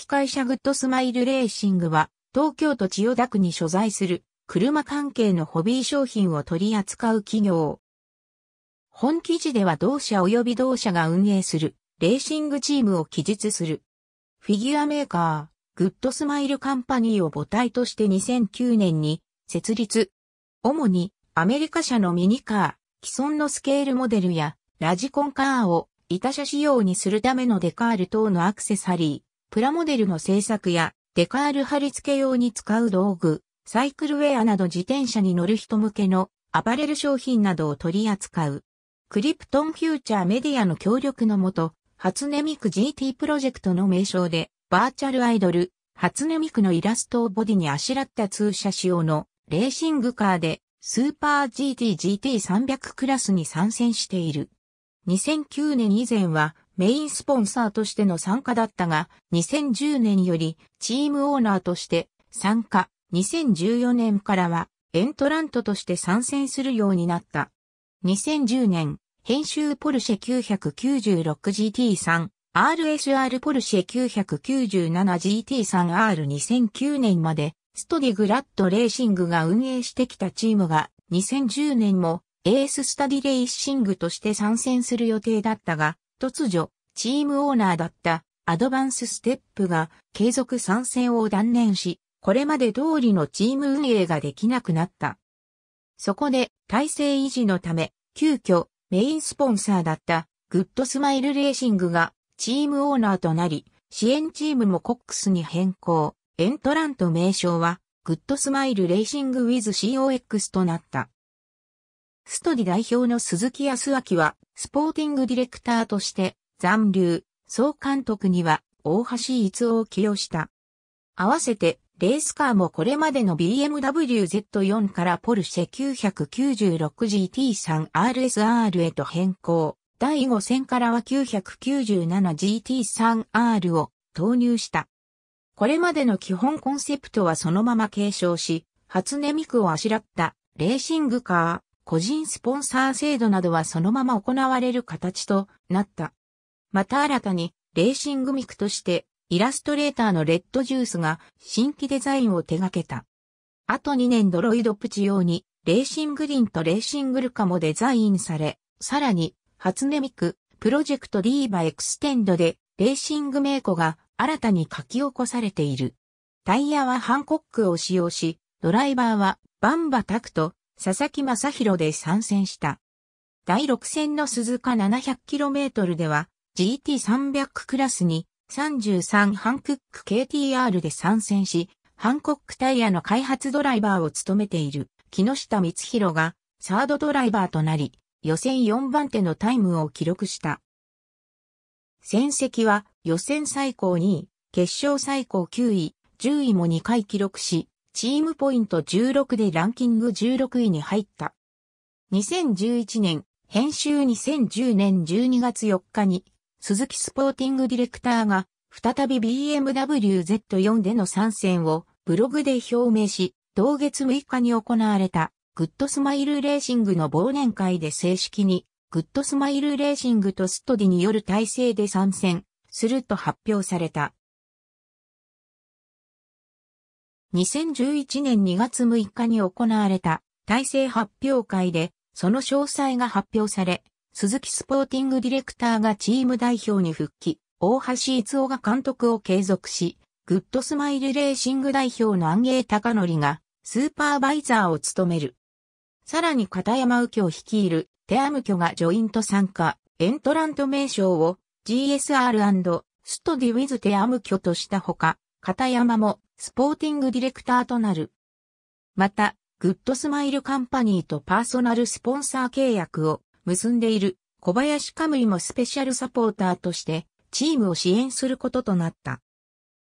機会社グッドスマイルレーシングは、東京都千代田区に所在する、車関係のホビー商品を取り扱う企業。本記事では同社及び同社が運営する、レーシングチームを記述する。フィギュアメーカー、グッドスマイルカンパニーを母体として2009年に設立。主にアメリカ社のミニカー、既存のスケールモデルやラジコンカーを他社仕様にするためのデカール等のアクセサリー。プラモデルの製作やデカール貼り付け用に使う道具、サイクルウェアなど自転車に乗る人向けのアパレル商品などを取り扱う。クリプトンフューチャーメディアの協力のもと、初音ミク GT プロジェクトの名称で、バーチャルアイドル、初音ミクのイラストをボディにあしらった通車仕様のレーシングカーで、スーパー GT GT300 クラスに参戦している。2009年以前は、メインスポンサーとしての参加だったが、2010年よりチームオーナーとして参加、2014年からはエントラントとして参戦するようになった。2010年、編集ポルシェ 996GT3、RSR ポルシェ 997GT3R2009 年まで、ストディグラッドレーシングが運営してきたチームが、2010年もエーススタディレーシングとして参戦する予定だったが、突如、チームオーナーだったアドバンスステップが継続参戦を断念し、これまで通りのチーム運営ができなくなった。そこで体制維持のため、急遽メインスポンサーだったグッドスマイルレーシングがチームオーナーとなり、支援チームもコックスに変更。エントラント名称はグッドスマイルレーシングウィズ COX となった。ストディ代表の鈴木康明は、スポーティングディレクターとして、残留、総監督には、大橋逸夫を起用した。合わせて、レースカーもこれまでの BMW Z4 からポルシェ 996GT3RSR へと変更。第5戦からは 997GT3R を投入した。これまでの基本コンセプトはそのまま継承し、初音ミクをあしらったレーシングカー、個人スポンサー制度などはそのまま行われる形となった。また新たに、レーシングミクとして、イラストレーターのレッドジュースが新規デザインを手掛けた。あと2年ドロイドプチ用に、レーシングリンとレーシングルカもデザインされ、さらに、初音ミク、プロジェクトリーバエクステンドで、レーシング名古が新たに書き起こされている。タイヤはハンコックを使用し、ドライバーはバンバタクト、佐々木正宏で参戦した。第6戦の鈴鹿 700km では GT300 クラスに33ハンクック KTR で参戦し、ハンコックタイヤの開発ドライバーを務めている木下光弘がサードドライバーとなり、予選4番手のタイムを記録した。戦績は予選最高2位、決勝最高9位、10位も2回記録し、チームポイント16でランキング16位に入った。2011年、編集2010年12月4日に、鈴木スポーティングディレクターが、再び BMW Z4 での参戦をブログで表明し、同月6日に行われた、グッドスマイルレーシングの忘年会で正式に、グッドスマイルレーシングとストディによる体制で参戦すると発表された。2011年2月6日に行われた体制発表会で、その詳細が発表され、鈴木スポーティングディレクターがチーム代表に復帰、大橋逸夫が監督を継続し、グッドスマイルレーシング代表の安芸隆則がスーパーバイザーを務める。さらに片山右京率いるテアムキョがジョイント参加、エントラント名称を GSR& ストディウィズテアムキョとしたほか、片山もスポーティングディレクターとなる。また、グッドスマイルカンパニーとパーソナルスポンサー契約を結んでいる小林カムイもスペシャルサポーターとしてチームを支援することとなった。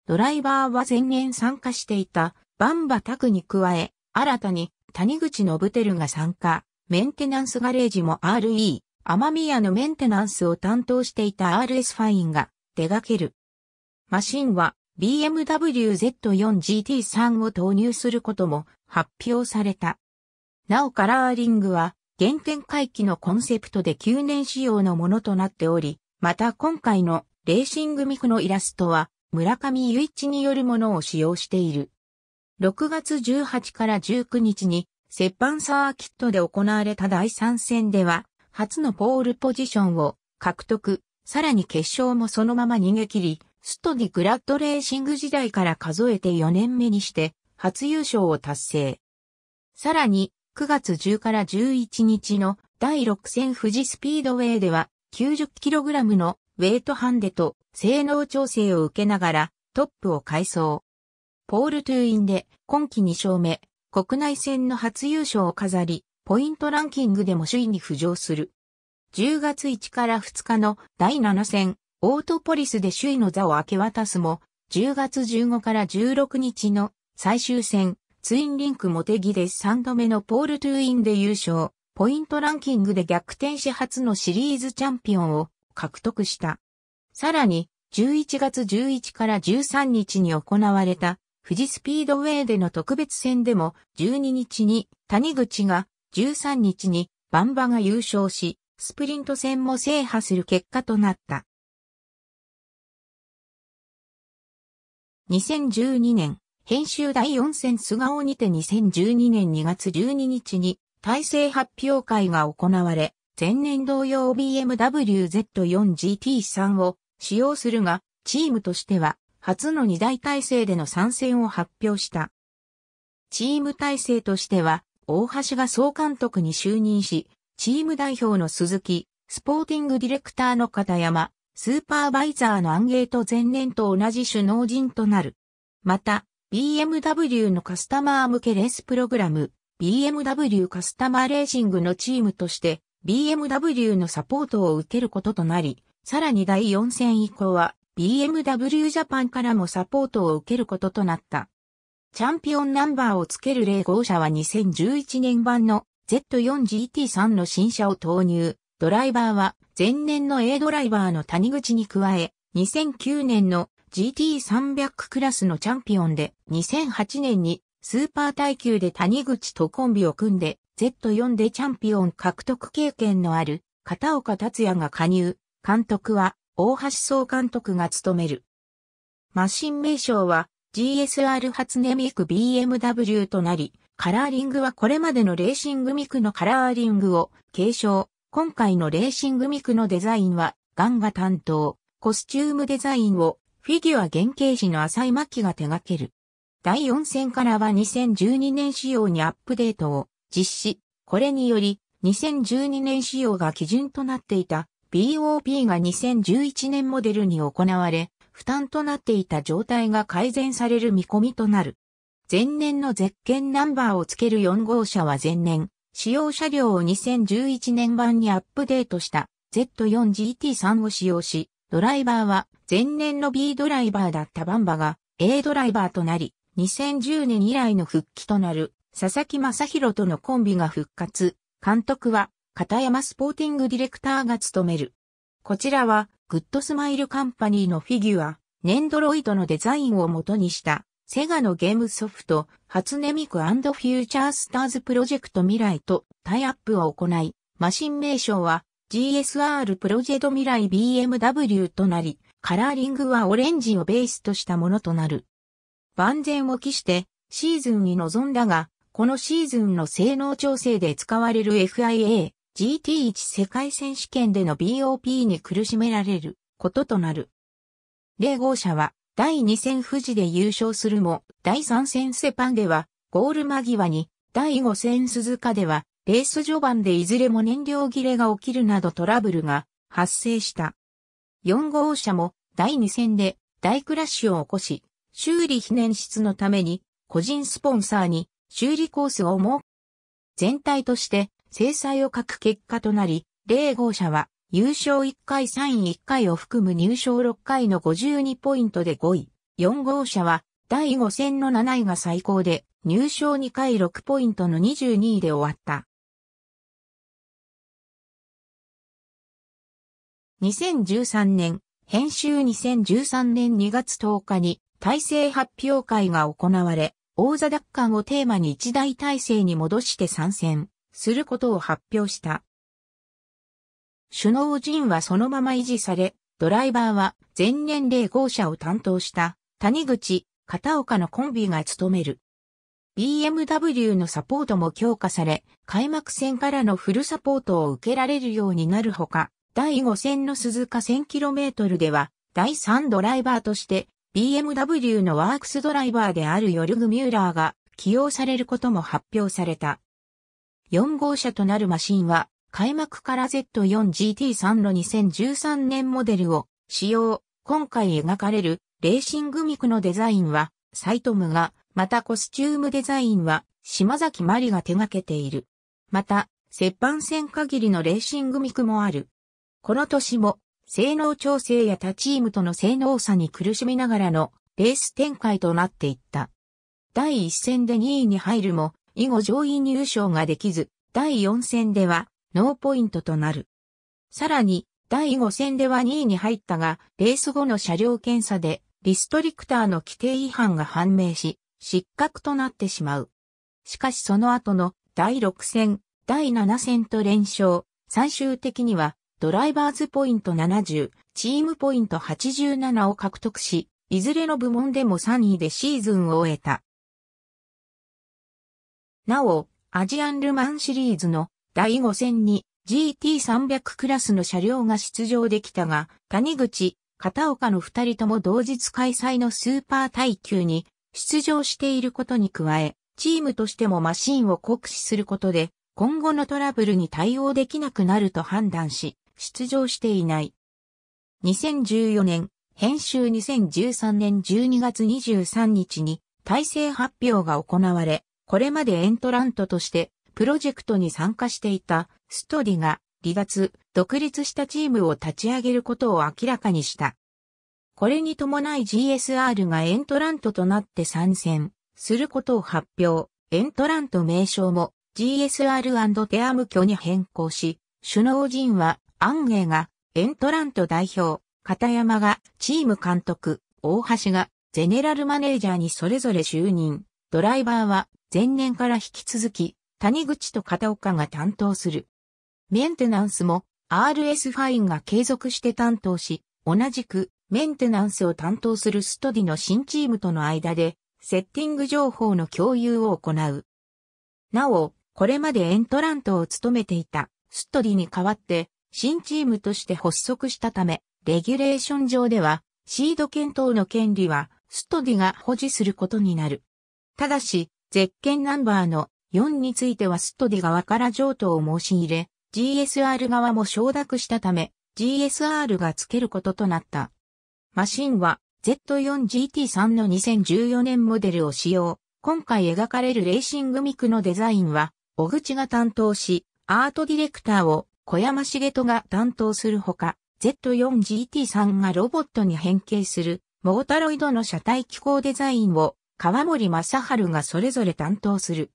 ドライバーは前年参加していたバンバタクに加え、新たに谷口信輝が参加、メンテナンスガレージも RE、天宮のメンテナンスを担当していた RS ファインが手掛ける。マシンは BMW Z4GT3 を投入することも発表された。なおカラーリングは原点回帰のコンセプトで9年仕様のものとなっており、また今回のレーシングミフのイラストは村上雄一によるものを使用している。6月18から19日に折半サーキットで行われた第3戦では初のポールポジションを獲得、さらに決勝もそのまま逃げ切り、ストディ・グラッドレーシング時代から数えて4年目にして、初優勝を達成。さらに、9月10から11日の第6戦富士スピードウェイでは、90kg のウェイトハンデと性能調整を受けながらトップを改装。ポール・トゥーインで今季2勝目、国内戦の初優勝を飾り、ポイントランキングでも首位に浮上する。10月1から2日の第7戦オートポリスで首位の座を明け渡すも、10月15から16日の最終戦、ツインリンクモテギで3度目のポールトゥーインで優勝、ポイントランキングで逆転し初のシリーズチャンピオンを獲得した。さらに、11月11から13日に行われた、富士スピードウェイでの特別戦でも、12日に谷口が、13日にバンバが優勝し、スプリント戦も制覇する結果となった。2012年、編集第4戦菅生にて2012年2月12日に体制発表会が行われ、前年同様 BMW Z4GT3 を使用するが、チームとしては初の2大体制での参戦を発表した。チーム体制としては、大橋が総監督に就任し、チーム代表の鈴木、スポーティングディレクターの片山、スーパーバイザーのアンゲート前年と同じ首脳陣となる。また、BMW のカスタマー向けレースプログラム、BMW カスタマーレーシングのチームとして、BMW のサポートを受けることとなり、さらに第4戦以降は、BMW ジャパンからもサポートを受けることとなった。チャンピオンナンバーをつける例号車は2011年版の Z4GT3 の新車を投入。ドライバーは前年の A ドライバーの谷口に加え、2009年の GT300 クラスのチャンピオンで、2008年にスーパー耐久で谷口とコンビを組んで、Z4 でチャンピオン獲得経験のある片岡達也が加入、監督は大橋総監督が務める。マシン名称は GSR 初音ミク BMW となり、カラーリングはこれまでのレーシングミクのカラーリングを継承、今回のレーシングミクのデザインは、ガンが担当、コスチュームデザインを、フィギュア原型師の浅井真希が手掛ける。第4戦からは2012年仕様にアップデートを実施。これにより、2012年仕様が基準となっていた BOP が2011年モデルに行われ、負担となっていた状態が改善される見込みとなる。前年のゼッケンナンバーをつける4号車は前年、使用車両を2011年版にアップデートした Z4GT3 を使用し、ドライバーは前年の B ドライバーだったバンバが A ドライバーとなり、2010年以来の復帰となる佐々木正宏とのコンビが復活。監督は片山スポーティングディレクターが務める。こちらはグッドスマイルカンパニーのフィギュア、ネンドロイドのデザインを元にしたセガのゲームソフト、初ネミクフューチャースターズプロジェクト未来とタイアップを行い、マシン名称は GSR プロジェド未来 BMW となり、カラーリングはオレンジをベースとしたものとなる。万全を期してシーズンに臨んだが、このシーズンの性能調整で使われる FIA、GT1 世界選手権での BOP に苦しめられることとなる。例号車は第2戦富士で優勝するも、第3戦セパンでは、ゴール間際に、第5戦鈴鹿では、レース序盤でいずれも燃料切れが起きるなどトラブルが発生した。4号車も第2戦で大クラッシュを起こし、修理非燃室のために個人スポンサーに修理コースを設け、全体として制裁を欠く結果となり、0号車は優勝1回3位1回を含む入賞6回の52ポイントで5位。4号車は第5戦の7位が最高で入賞2回6ポイントの22位で終わった。2013年、編集2013年2月10日に体制発表会が行われ、王座奪還をテーマに一大体制に戻して参戦することを発表した。首脳陣はそのまま維持され、ドライバーは全年齢号車を担当した谷口、片岡のコンビが務める。BMW のサポートも強化され、開幕戦からのフルサポートを受けられるようになるほか、第5戦の鈴鹿 1000km では、第3ドライバーとして、BMW のワークスドライバーであるヨルグ・ミューラーが起用されることも発表された。4号車となるマシンは、開幕から Z4GT3 の2013年モデルを使用。今回描かれるレーシングミクのデザインは、サイトムが、またコスチュームデザインは、島崎マリが手掛けている。また、接板戦限りのレーシングミクもある。この年も、性能調整や他チームとの性能差に苦しみながらのレース展開となっていった。第1戦で2位に入るも、以後上位入賞ができず、第4戦ではノーポイントとなる。さらに、第5戦では2位に入ったが、レース後の車両検査で、リストリクターの規定違反が判明し、失格となってしまう。しかしその後の第6戦、第7戦と連勝、最終的にはドライバーズポイント70、チームポイント87を獲得し、いずれの部門でも3位でシーズンを終えた。なお、アジアンルマンシリーズの第5戦に GT300 クラスの車両が出場できたが、谷口、片岡の二人とも同日開催のスーパー耐久に出場していることに加え、チームとしてもマシンを酷使することで、今後のトラブルに対応できなくなると判断し、出場していない。2014年、編集2013年12月23日に体制発表が行われ、これまでエントラントとしてプロジェクトに参加していたストリが離脱、独立したチームを立ち上げることを明らかにした。これに伴い GSR がエントラントとなって参戦することを発表。エントラント名称も GSR& テアム挙に変更し、首脳陣はアンゲイがエントラント代表、片山がチーム監督、大橋がゼネラルマネージャーにそれぞれ就任。ドライバーは前年から引き続き谷口と片岡が担当する。メンテナンスも RS ファインが継続して担当し、同じくメンテナンスを担当するストディの新チームとの間で、セッティング情報の共有を行う。なお、これまでエントラントを務めていたストディに代わって、新チームとして発足したため、レギュレーション上では、シード検討の権利は、ストディが保持することになる。ただし、ゼッケンナンバーの4についてはストディ側から譲渡を申し入れ、GSR 側も承諾したため、GSR が付けることとなった。マシンは Z4GT3 の2014年モデルを使用。今回描かれるレーシングミクのデザインは、小口が担当し、アートディレクターを小山茂人が担当するほか、Z4GT3 がロボットに変形する、モータロイドの車体機構デザインを、川森正春がそれぞれ担当する。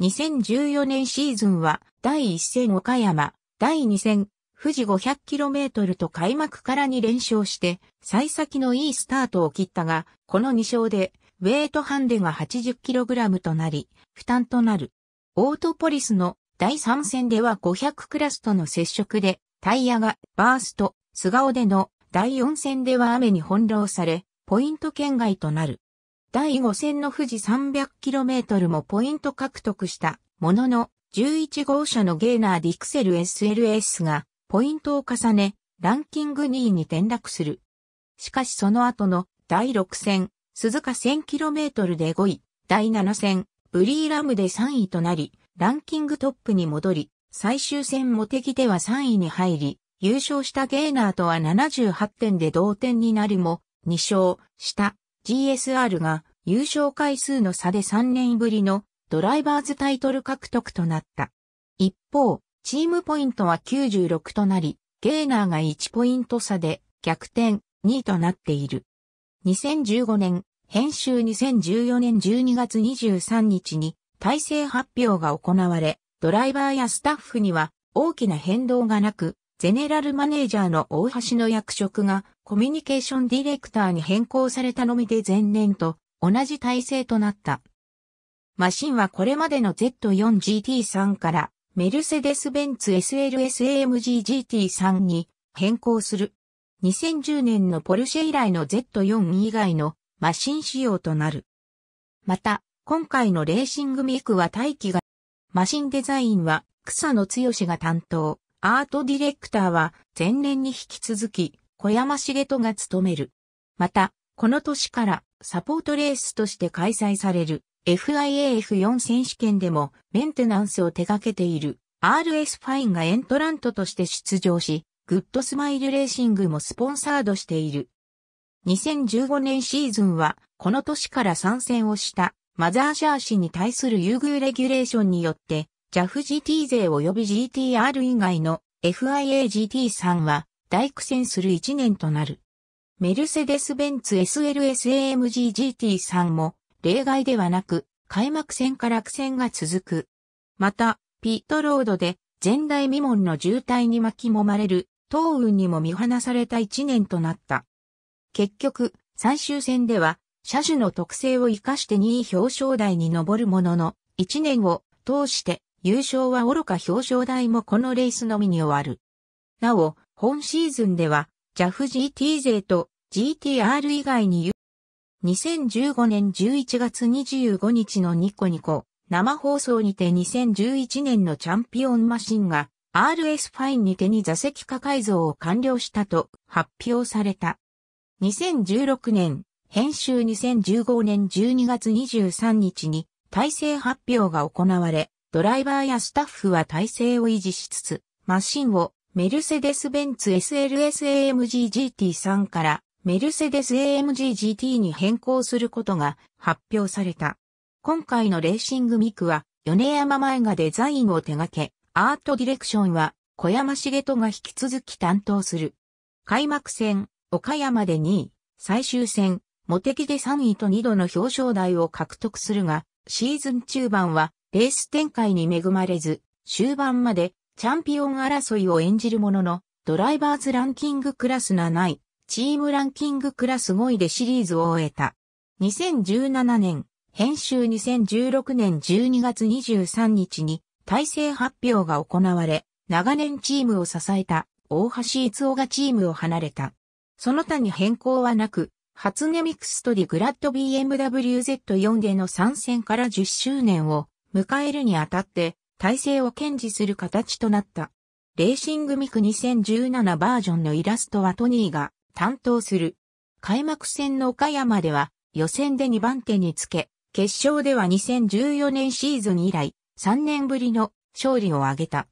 2014年シーズンは第1戦岡山、第2戦富士 500km と開幕から2連勝して、幸先のいいスタートを切ったが、この2勝で、ウェイトハンデが 80kg となり、負担となる。オートポリスの第3戦では500クラスとの接触で、タイヤがバースト、素顔での第4戦では雨に翻弄され、ポイント圏外となる。第5戦の富士 300km もポイント獲得したものの、11号車のゲーナー・ディクセル SLS がポイントを重ね、ランキング2位に転落する。しかしその後の第6戦、鈴鹿 1000km で5位、第7戦、ブリーラムで3位となり、ランキングトップに戻り、最終戦モテギでは3位に入り、優勝したゲーナーとは78点で同点になるも、2勝した GSR が優勝回数の差で3年ぶりのドライバーズタイトル獲得となった。一方、チームポイントは96となり、ゲーナーが1ポイント差で逆転2位となっている。2015年、編集2014年12月23日に体制発表が行われ、ドライバーやスタッフには大きな変動がなく、ゼネラルマネージャーの大橋の役職がコミュニケーションディレクターに変更されたのみで前年と同じ体制となった。マシンはこれまでの Z4GT3 からメルセデス・ベンツ SLSAMGGT3 に変更する。2010年のポルシェ以来の Z4 以外のマシン仕様となる。また、今回のレーシングミクは待機が、マシンデザインは草野剛が担当。アートディレクターは前年に引き続き小山茂人が務める。また、この年からサポートレースとして開催される FIAF4 選手権でもメンテナンスを手掛けている RS ファインがエントラントとして出場し、グッドスマイルレーシングもスポンサードしている。2015年シーズンはこの年から参戦をしたマザーシャー氏に対する優遇レギュレーションによって JAFGT 勢及び GTR 以外の FIAGT 3は大苦戦する1年となる。メルセデス・ベンツ SLSAMGGT3 も例外ではなく開幕戦から苦戦が続く。また、ピットロードで前代未聞の渋滞に巻き込まれる東雲にも見放された1年となった。結局、最終戦では車種の特性を活かして2位表彰台に上るものの、1年を通して優勝は愚か表彰台もこのレースのみに終わる。なお、本シーズンでは、JAF-GT 勢と GTR 以外に2015年11月25日のニコニコ生放送にて2011年のチャンピオンマシンが RS ファインにてに座席化改造を完了したと発表された。2016年、編集2015年12月23日に体制発表が行われ、ドライバーやスタッフは体制を維持しつつ、マシンをメルセデス・ベンツ SLS-AMG GT3 からメルセデス AMG GT に変更することが発表された。今回のレーシングミクは米山前がデザインを手掛け、アートディレクションは小山茂人が引き続き担当する。開幕戦、岡山で2位、最終戦、茂木で3位と2度の表彰台を獲得するが、シーズン中盤はレース展開に恵まれず、終盤までチャンピオン争いを演じるものの、ドライバーズランキングクラス7位、チームランキングクラス5位でシリーズを終えた。2017年、編集2016年12月23日に体制発表が行われ、長年チームを支えた大橋逸夫がチームを離れた。その他に変更はなく、初音ミクストリグラッド BMW Z4 での参戦から10周年を迎えるにあたって体制を堅持する形となった。レーシングミク2017バージョンのイラストはトニーが担当する。開幕戦の岡山では予選で2番手につけ、決勝では2014年シーズン以来3年ぶりの勝利を挙げた。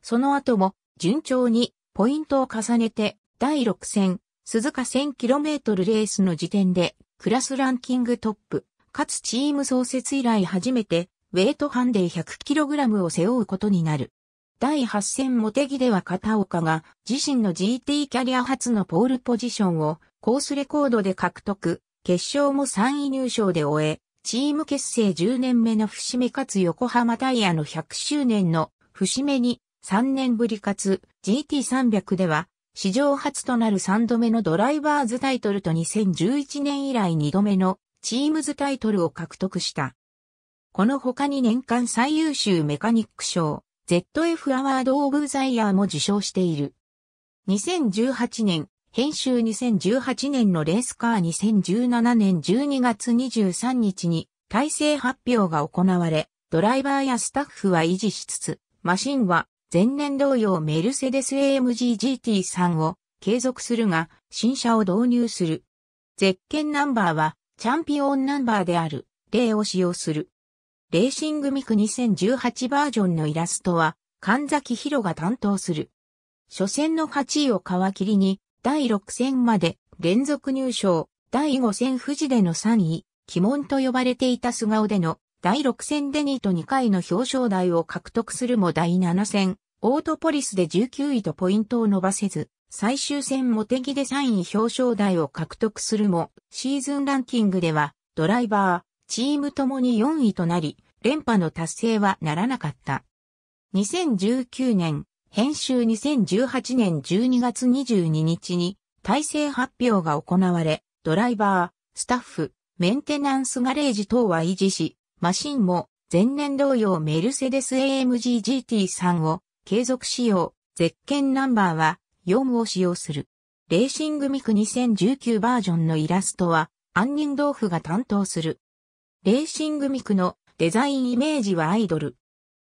その後も順調にポイントを重ねて第6戦、鈴鹿 1000km レースの時点でクラスランキングトップ、かつチーム創設以来初めてウェイトハンデ 100kg を背負うことになる。第8戦モテギでは片岡が自身の GT キャリア初のポールポジションをコースレコードで獲得、決勝も3位入賞で終え、チーム結成10年目の節目かつ横浜タイヤの100周年の節目に3年ぶりかつ GT300 では史上初となる3度目のドライバーズタイトルと2011年以来2度目のチームズタイトルを獲得した。この他に年間最優秀メカニック賞、ZF アワード・オブ・ザ・イヤーも受賞している。2018年、編集2018年のレースカー2017年12月23日に体制発表が行われ、ドライバーやスタッフは維持しつつ、マシンは前年同様メルセデス AMG GT3 を継続するが、新車を導入する。ゼッケンナンバーはチャンピオンナンバーである、例を使用する。レーシングミク2018バージョンのイラストは、神崎博が担当する。初戦の8位を皮切りに、第6戦まで連続入賞、第5戦富士での3位、鬼門と呼ばれていた菅顔での第6戦デニーと2回の表彰台を獲得するも第7戦、オートポリスで19位とポイントを伸ばせず、最終戦モテギで3位表彰台を獲得するも、シーズンランキングでは、ドライバー、チームともに4位となり、連覇の達成はならなかった。2019年、編集2018年12月22日に体制発表が行われ、ドライバー、スタッフ、メンテナンスガレージ等は維持し、マシンも前年同様メルセデス AMG GT3 を継続使用、ゼッケンナンバーは4を使用する。レーシングミク2019バージョンのイラストは、ンド豆腐が担当する。レーシングミクのデザインイメージはアイドル。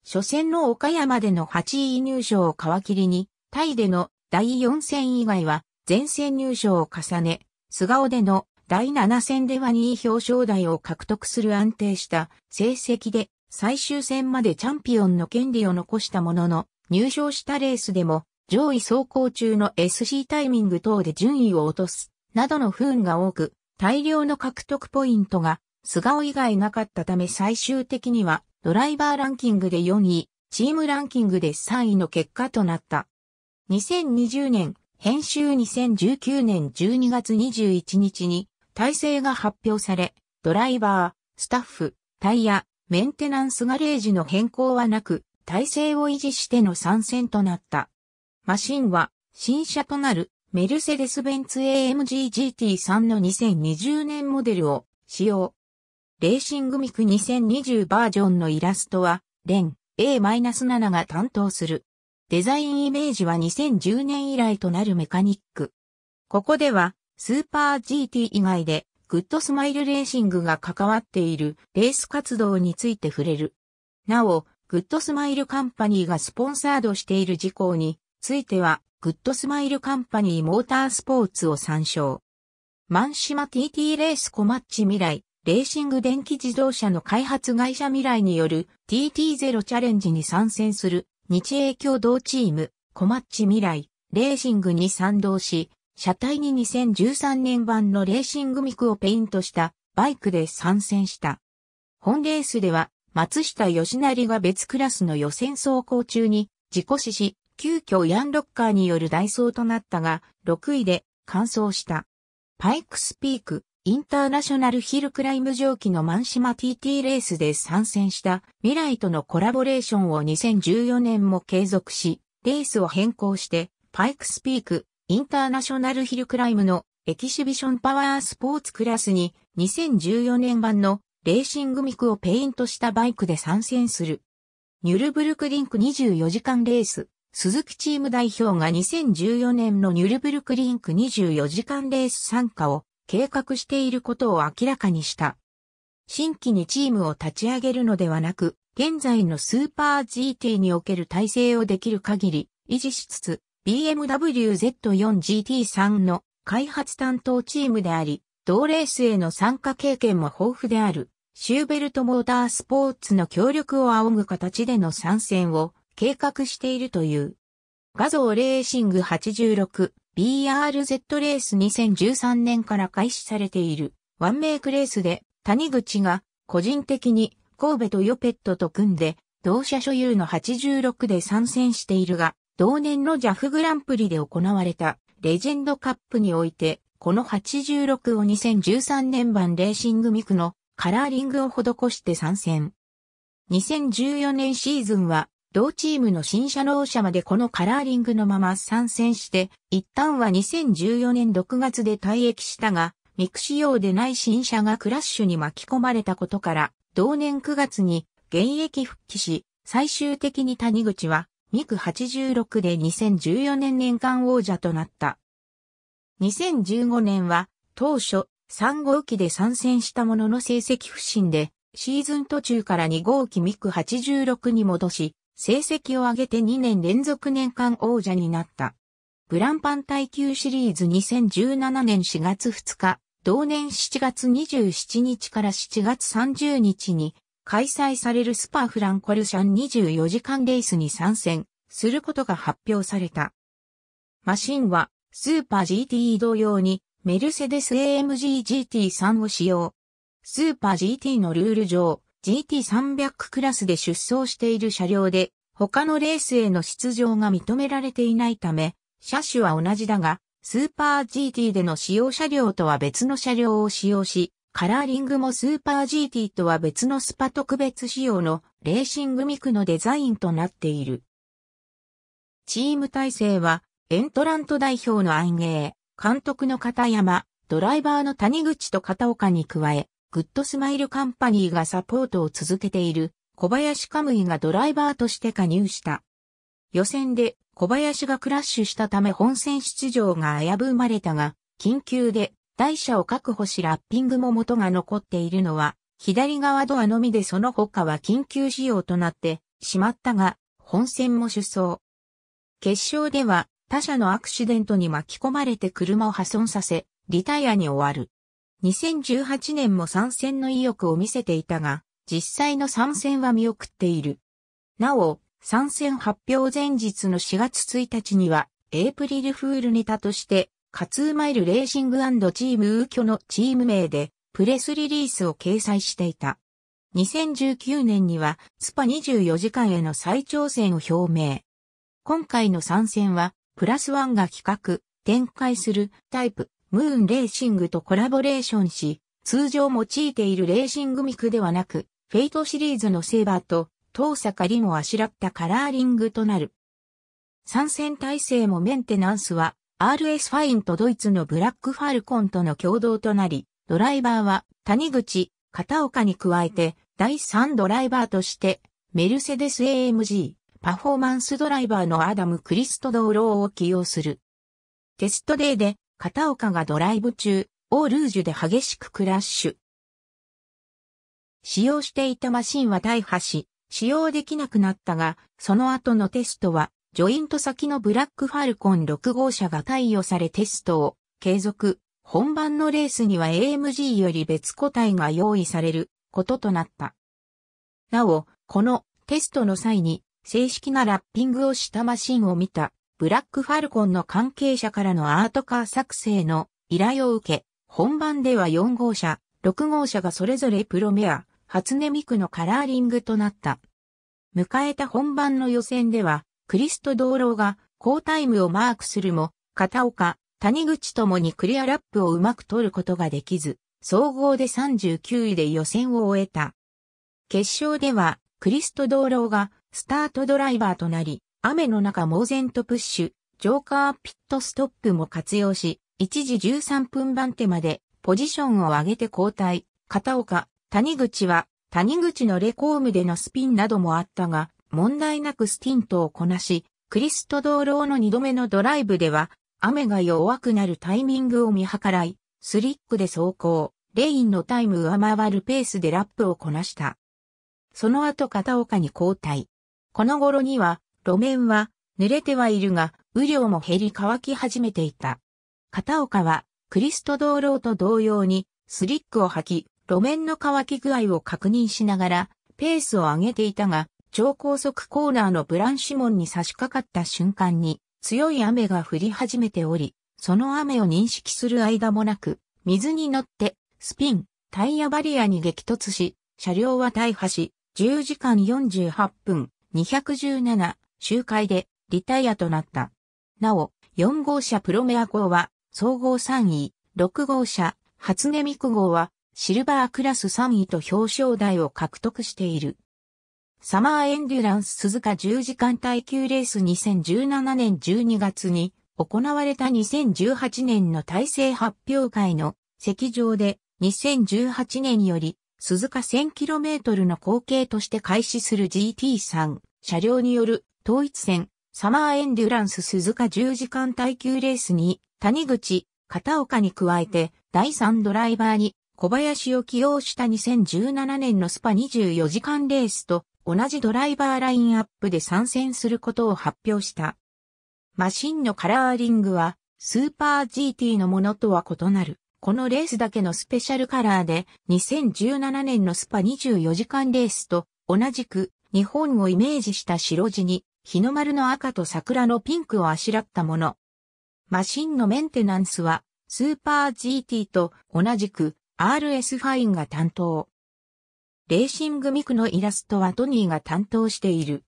初戦の岡山での8位入賞を皮切りに、タイでの第4戦以外は前線入賞を重ね、菅尾での第7戦では2位表彰台を獲得する安定した成績で最終戦までチャンピオンの権利を残したものの、入賞したレースでも上位走行中の SC タイミング等で順位を落とす、などの不運が多く、大量の獲得ポイントが菅生以外なかったため最終的にはドライバーランキングで4位、チームランキングで3位の結果となった。2020年、編集2019年12月21日に体制が発表され、ドライバー、スタッフ、タイヤ、メンテナンスガレージの変更はなく、体制を維持しての参戦となった。マシンは、新車となるメルセデス・ベンツ AMG GT3 の2020年モデルを使用。レーシングミク2020バージョンのイラストは、レン A-7 が担当する。デザインイメージは2010年以来となるメカニック。ここでは、スーパー GT 以外で、グッドスマイルレーシングが関わっているレース活動について触れる。なお、グッドスマイルカンパニーがスポンサードしている事項については、グッドスマイルカンパニーモータースポーツを参照。マンシマ TT レースコマッチ未来、レーシング電気自動車の開発会社未来による TT0 チャレンジに参戦する日英共同チームコマッチ未来レーシングに賛同し、車体に2013年版のレーシングミクをペイントしたバイクで参戦した。本レースでは松下義成が別クラスの予選走行中に事故死し、急遽ヤンロッカーによる代走となったが、6位で完走した。パイクスピーク、インターナショナルヒルクライム上記のマンシマ TT レースで参戦した未来とのコラボレーションを2014年も継続し、レースを変更して、パイクスピーク、インターナショナルヒルクライムのエキシビションパワースポーツクラスに2014年版のレーシングミクをペイントしたバイクで参戦する。ニュルブルクリンク24時間レース、鈴木チーム代表が2014年のニュルブルクリンク24時間レース参加を計画していることを明らかにした。新規にチームを立ち上げるのではなく、現在のスーパー GT における体制をできる限り維持しつつ、BMW Z4GT3 の開発担当チームであり、同レースへの参加経験も豊富である、シューベルトモータースポーツの協力を仰ぐ形での参戦を計画しているという。画像レーシング86 BRZ レース2013年から開始されているワンメイクレースで谷口が個人的に神戸とヨペットと組んで同社所有の86で参戦しているが同年の JAF グランプリで行われたレジェンドカップにおいてこの86を2013年版レーシングミクのカラーリングを施して参戦。2014年シーズンは同チームの新車納車までこのカラーリングのまま参戦して、一旦は2014年6月で退役したが、ミク仕様でない新車がクラッシュに巻き込まれたことから、同年9月に現役復帰し、最終的に谷口は、ミク86で2014年年間王者となった。2015年は、当初、3号機で参戦したものの成績不振で、シーズン途中から2号機ミク86に戻し、成績を上げて2年連続年間王者になった。ブランパン耐久シリーズ2017年4月2日、同年7月27日から7月30日に開催されるスパフランコルシャン24時間レースに参戦することが発表された。マシンはスーパー g t 同様にメルセデス AMG GT3 を使用。スーパー GT のルール上、GT300 クラスで出走している車両で、他のレースへの出場が認められていないため、車種は同じだが、スーパー GT での使用車両とは別の車両を使用し、カラーリングもスーパー GT とは別のスパ特別仕様のレーシングミクのデザインとなっている。チーム体制は、エントラント代表の安ー。監督の片山、ドライバーの谷口と片岡に加え、グッドスマイルカンパニーがサポートを続けている小林カムイがドライバーとして加入した。予選で小林がクラッシュしたため本戦出場が危ぶまれたが、緊急で台車を確保しラッピングも元が残っているのは、左側ドアのみでその他は緊急仕様となってしまったが、本戦も出走。決勝では他社のアクシデントに巻き込まれて車を破損させ、リタイアに終わる。2018年も参戦の意欲を見せていたが、実際の参戦は見送っている。なお、参戦発表前日の4月1日には、エイプリルフールネタとして、カツーマイルレーシングチームウーキョのチーム名で、プレスリリースを掲載していた。2019年には、スパ24時間への再挑戦を表明。今回の参戦は、プラスワンが企画、展開するタイプムーンレーシングとコラボレーションし、通常用いているレーシングミクではなく、フェイトシリーズのセーバーと、遠坂リもあしらったカラーリングとなる。参戦体制もメンテナンスは、RS ファインとドイツのブラックファルコンとの共同となり、ドライバーは谷口、片岡に加えて第3ドライバーとしてメルセデス AMG パフォーマンスドライバーのアダム・クリストドーローを起用する。テストデーで片岡がドライブ中、オールージュで激しくクラッシュ。使用していたマシンは大破し、使用できなくなったが、その後のテストは、ジョイント先のブラックファルコン6号車が対応されテストを継続。本番のレースには AMG より別個体が用意されることとなった。なお、このテストの際に正式なラッピングをしたマシンを見たブラックファルコンの関係者からのアートカー作成の依頼を受け、本番では4号車、6号車がそれぞれプロメア、初音ミクのカラーリングとなった。迎えた本番の予選では、クリスト道路が好タイムをマークするも、片岡、谷口ともにクリアラップをうまく取ることができず、総合で39位で予選を終えた。決勝では、クリスト道路がスタートドライバーとなり、雨の中猛然とプッシュ、ジョーカーピットストップも活用し、一時13分番手までポジションを上げて交代。片岡、谷口は、谷口のレコームでのスピンなどもあったが、問題なくスティントをこなし、クリスト道路の2度目のドライブでは、雨が弱くなるタイミングを見計らい、スリックで走行、レインのタイム上回るペースでラップをこなした。その後片岡に交代。この頃には、路面は濡れてはいるが、雨量も減り乾き始めていた。片岡は、クリスト道路と同様に、スリックを履き、路面の乾き具合を確認しながら、ペースを上げていたが、超高速コーナーのブランシモンに差し掛かった瞬間に、強い雨が降り始めており、その雨を認識する間もなく、水に乗って、スピン、タイヤバリアに激突し、車両は大破し、10時間48分、217、周回でリタイアとなった。なお、4号車プロメア号は総合3位、6号車初音ミク号はシルバークラス3位と表彰台を獲得している。サマーエンデュランス鈴鹿10時間耐久レース2017年12月に行われた2018年の体制発表会の席上で2018年より鈴鹿 1000km の後継として開始する GT3 車両による統一戦、サマーエンデュランス鈴鹿10時間耐久レースに、谷口、片岡に加えて、第3ドライバーに、小林を起用した2017年のスパ24時間レースと、同じドライバーラインアップで参戦することを発表した。マシンのカラーリングは、スーパー GT のものとは異なる。このレースだけのスペシャルカラーで、2017年のスパ24時間レースと、同じく、日本をイメージした白地に、日の丸の赤と桜のピンクをあしらったもの。マシンのメンテナンスは、スーパー GT と同じく RS ファインが担当。レーシングミクのイラストはトニーが担当している。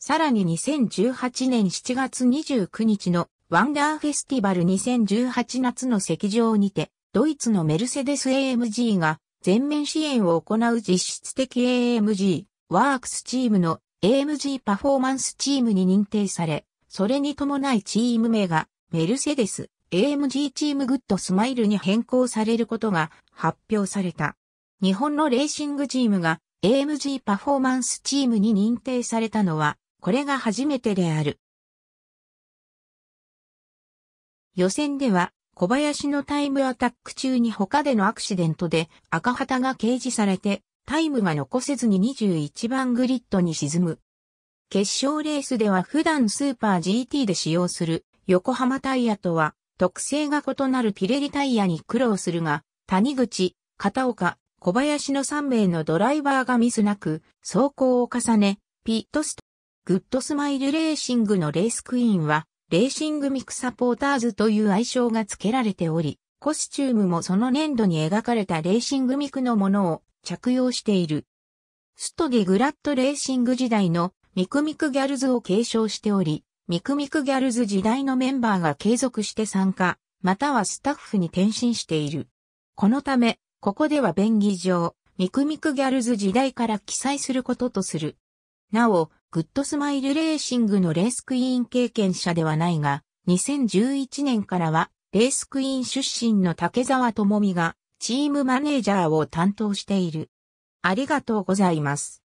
さらに2018年7月29日のワンダーフェスティバル2018夏の席上にて、ドイツのメルセデス AMG が全面支援を行う実質的 AMG ワークスチームの AMG パフォーマンスチームに認定され、それに伴いチーム名がメルセデス AMG チームグッドスマイルに変更されることが発表された。日本のレーシングチームが AMG パフォーマンスチームに認定されたのは、これが初めてである。予選では、小林のタイムアタック中に他でのアクシデントで赤旗が掲示されてタイムが残せずに21番グリッドに沈む。決勝レースでは普段スーパー GT で使用する横浜タイヤとは特性が異なるピレリタイヤに苦労するが、谷口、片岡、小林の3名のドライバーがミスなく走行を重ね、ピットスト、グッドスマイルレーシングのレースクイーンは、レーシングミクサポーターズという愛称が付けられており、コスチュームもその粘土に描かれたレーシングミクのものを着用している。ストゲ・グラットレーシング時代のミクミクギャルズを継承しており、ミクミクギャルズ時代のメンバーが継続して参加、またはスタッフに転身している。このため、ここでは便宜上、ミクミクギャルズ時代から記載することとする。なお、グッドスマイルレーシングのレースクイーン経験者ではないが、2011年からは、レースクイーン出身の竹沢智美が、チームマネージャーを担当している。ありがとうございます。